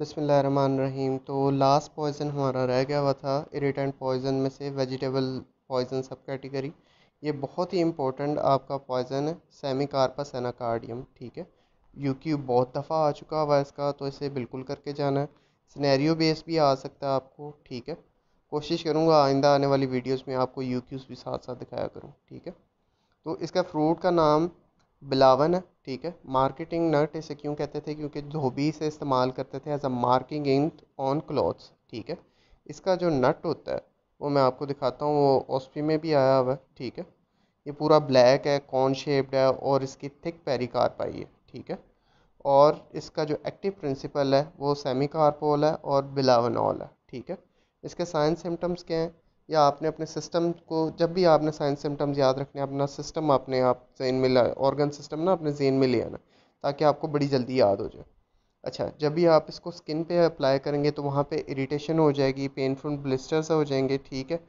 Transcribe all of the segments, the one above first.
रहीम तो last poison हमारा रह गया हुआ था इरीटेंट पॉइज़न में से वेजिटेबल पॉइज़न सब कैटेगरी ये बहुत ही इंपॉर्टेंट आपका पॉइज़न है सेमी कार्पस एनाकार्डियम ठीक है यू बहुत दफ़ा आ चुका हुआ इसका तो इसे बिल्कुल करके जाना है सिनेरियो बेस भी आ सकता है आपको ठीक है कोशिश करूँगा आइंदा आने वाली वीडियोज़ में आपको यू भी साथ साथ दिखाया करूँ ठीक है तो इसका फ्रूट का नाम बिलावन ठीक है मार्केटिंग नट इसे क्यों कहते थे क्योंकि धोबी से इस्तेमाल करते थे as a marking ink on clothes ठीक है इसका जो नट होता है वो मैं आपको दिखाता हूँ वो ऑस्पी में भी आया हुआ है ठीक है ये पूरा ब्लैक है कॉन शेप्ड है और इसकी थिक पैरी कार्पाई है ठीक है और इसका जो एक्टिव प्रिंसिपल है वो सेमी कार्पोल है और बिलावनॉल है ठीक है इसके साइन सिम्टम्स क्या हैं या आपने अपने सिस्टम को जब भी आपने साइन सिम्टम्स याद रखने अपना सिस्टम अपने आप जेन में ला ऑर्गन सिस्टम ना अपने जेन में ले आना ताकि आपको बड़ी जल्दी याद हो जाए अच्छा जब भी आप इसको स्किन पे अप्लाई करेंगे तो वहाँ पे इरिटेशन हो जाएगी पेनफुल ब्लिस्टर्स हो जाएंगे ठीक है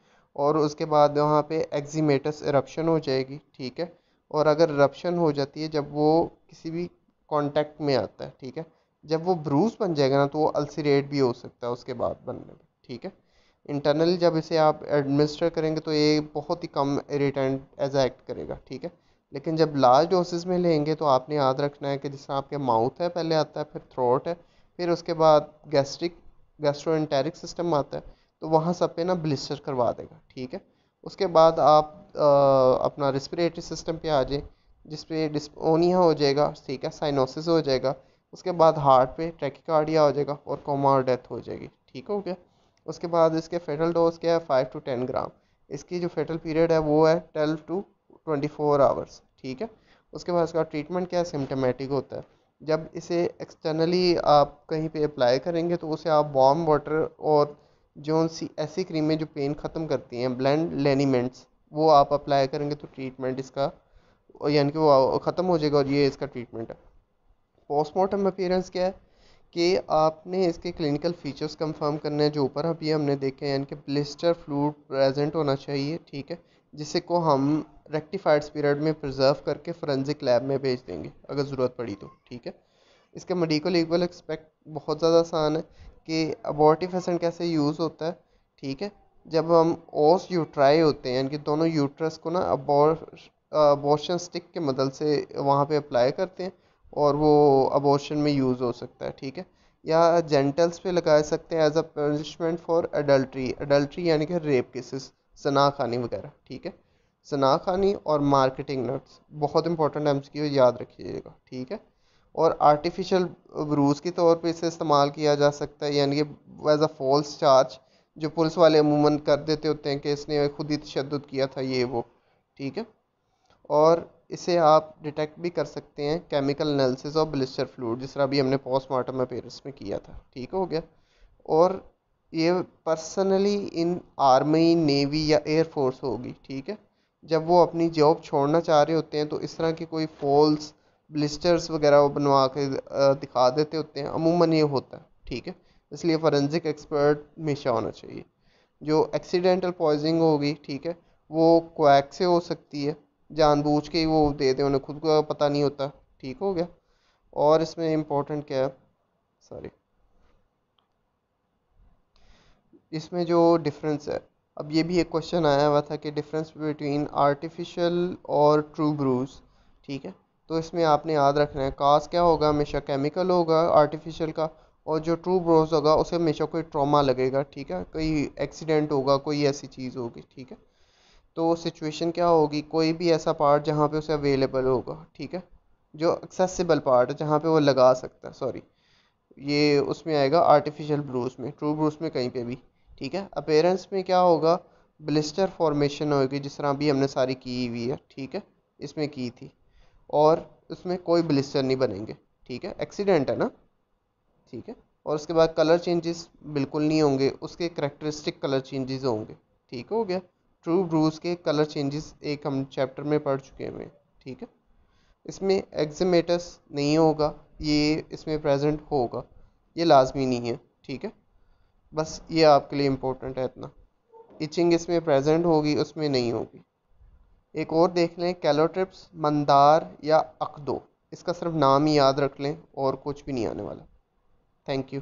और उसके बाद वहाँ पे एक्जीमेटस इरप्शन हो जाएगी ठीक है और अगर इरप्शन हो जाती है जब वो किसी भी कांटेक्ट में आता है ठीक है जब वो ब्रूस बन जाएगा ना तो वो अल्सीट भी हो सकता है उसके बाद बनने में ठीक है इंटरनल जब इसे आप एडमिनिस्टर करेंगे तो ये बहुत ही कम इरीटेंट एज एक्ट करेगा ठीक है लेकिन जब लार्ज डोसेज में लेंगे तो आपने याद रखना है कि जिस आपके माउथ है पहले आता है फिर थ्रोट है फिर उसके बाद गैस्ट्रिक गैस्ट्रोइंटेरिक सिस्टम आता है तो वहाँ सब पे ना ब्लिस्टर करवा देगा ठीक है उसके बाद आप आ, अपना रेस्पिरेटरी सिस्टम पे आ जाए जिस पे डिस्पोनिया हो जाएगा ठीक है साइनोसिस हो जाएगा उसके बाद हार्ट पे ट्रैकिकार्डिया हो जाएगा और कोमा और डेथ हो जाएगी ठीक हो गया उसके बाद इसके फेटल डोज क्या है फाइव टू टेन ग्राम इसकी जो फेटल पीरियड है वो है twelve to twenty four hours ठीक है उसके बाद इसका ट्रीटमेंट क्या है सिम्टोमेटिक होता है जब इसे एक्सटर्नली आप कहीं पे अप्लाई करेंगे तो उसे आप वार्म वाटर और जो सी ऐसी क्रीमें जो पेन ख़त्म करती हैं ब्लेंड लेनीमेंट्स वो आप अप्लाई करेंगे तो ट्रीटमेंट इसका यानी कि वो ख़त्म हो जाएगा और ये इसका ट्रीटमेंट है पोस्टमार्टम अपीयरेंस क्या है कि आपने इसके क्लिनिकल फीचर्स कंफर्म करने हैं जो ऊपर अभी हमने देखे हैं इनके ब्लिस्टर फ्लूड प्रेजेंट होना चाहिए ठीक है जिसे को हम रेक्टिफाइड स्पीरियड में प्रिजर्व करके फोरेंसिक लैब में भेज देंगे अगर ज़रूरत पड़ी तो ठीक है इसका मेडिकल इक्वल एक्सपेक्ट बहुत ज़्यादा आसान है कि अबॉर्टिव एसेंट कैसे यूज़ होता है ठीक है जब हम ओस यूट्राई होते हैं यानी कि दोनों यूट्रस को ना अबॉर्शन स्टिक के मदद से वहाँ पे अप्लाई करते हैं और वो अबॉर्शन में यूज़ हो सकता है ठीक है या जेंटल्स पे लगा सकते हैं as a punishment for adultery adultery यानी कि रेप केसेस खानी वगैरह ठीक है सना खानी और मार्केटिंग नट्स बहुत इंपॉर्टेंट है उसकी याद रखिएगा ठीक है और आर्टिफिशियल ब्रूज के तौर पे इसे इस्तेमाल किया जा सकता है यानी कि एज अ फॉल्स चार्ज जो पुलिस वाले अमूमन कर देते होते हैं कि इसने खुद ही तशद किया था ये वो ठीक है और इसे आप डिटेक्ट भी कर सकते हैं chemical analysis of blister fluid जिस तरह अभी हमने पोस्टमार्टम में पेरिस में किया था ठीक हो गया और ये पर्सनली इन आर्मी नेवी या एयरफोर्स होगी ठीक है जब वो अपनी जॉब छोड़ना चाह रहे होते हैं तो इस तरह के कोई फॉल्स ब्लिस्टर्स वगैरह वो बनवा के दिखा देते होते हैं अमूमन ये होता है ठीक है इसलिए फॉरेंसिक एक्सपर्ट हमेशा होना चाहिए जो एक्सीडेंटल पॉइजनिंग होगी ठीक है वो क्वैक से हो सकती है जानबूझ के वो देते दें उन्हें खुद को पता नहीं होता ठीक हो गया और इसमें इम्पोर्टेंट क्या है सॉरी इसमें जो डिफरेंस है अब ये भी एक क्वेश्चन आया हुआ था कि डिफरेंस बिटवीन आर्टिफिशियल और ट्रू ब्रूज ठीक है तो इसमें आपने याद रखना है काज क्या होगा हमेशा केमिकल होगा आर्टिफिशियल का और जो ट्रू ब्रोज होगा उसे हमेशा कोई ट्रॉमा लगेगा ठीक है कोई एक्सीडेंट होगा कोई ऐसी चीज़ होगी ठीक है तो सिचुएशन क्या होगी कोई भी ऐसा पार्ट जहाँ पे उसे अवेलेबल होगा ठीक है जो एक्सेसिबल पार्ट है जहाँ पे वो लगा सकता है सॉरी ये उसमें आएगा आर्टिफिशियल ब्रूस में ट्रू ब्रूस में कहीं पे भी ठीक है अपेयरेंस में क्या होगा ब्लिस्टर फॉर्मेशन होगी जिस तरह भी हमने सारी की हुई है ठीक है इसमें की थी और उसमें कोई ब्लिस्टर नहीं बनेंगे ठीक है एक्सीडेंट है ना ठीक है और उसके बाद कलर चेंजेस बिल्कुल नहीं होंगे उसके करेक्टरिस्टिक कलर चेंजेस होंगे ठीक हो गया ट्रू ब्रूज के कलर चेंजेस एक हम चैप्टर में पढ़ चुके हैं ठीक है इसमें एग्जमेटस नहीं होगा ये इसमें प्रेजेंट होगा ये लाजमी नहीं है ठीक है बस ये आपके लिए इम्पोर्टेंट है इतना इचिंग इसमें प्रेजेंट होगी उसमें नहीं होगी एक और देख लें कैलोट्रिप्स मंदार या अकदो इसका सिर्फ नाम ही याद रख लें और कुछ भी नहीं आने वाला थैंक यू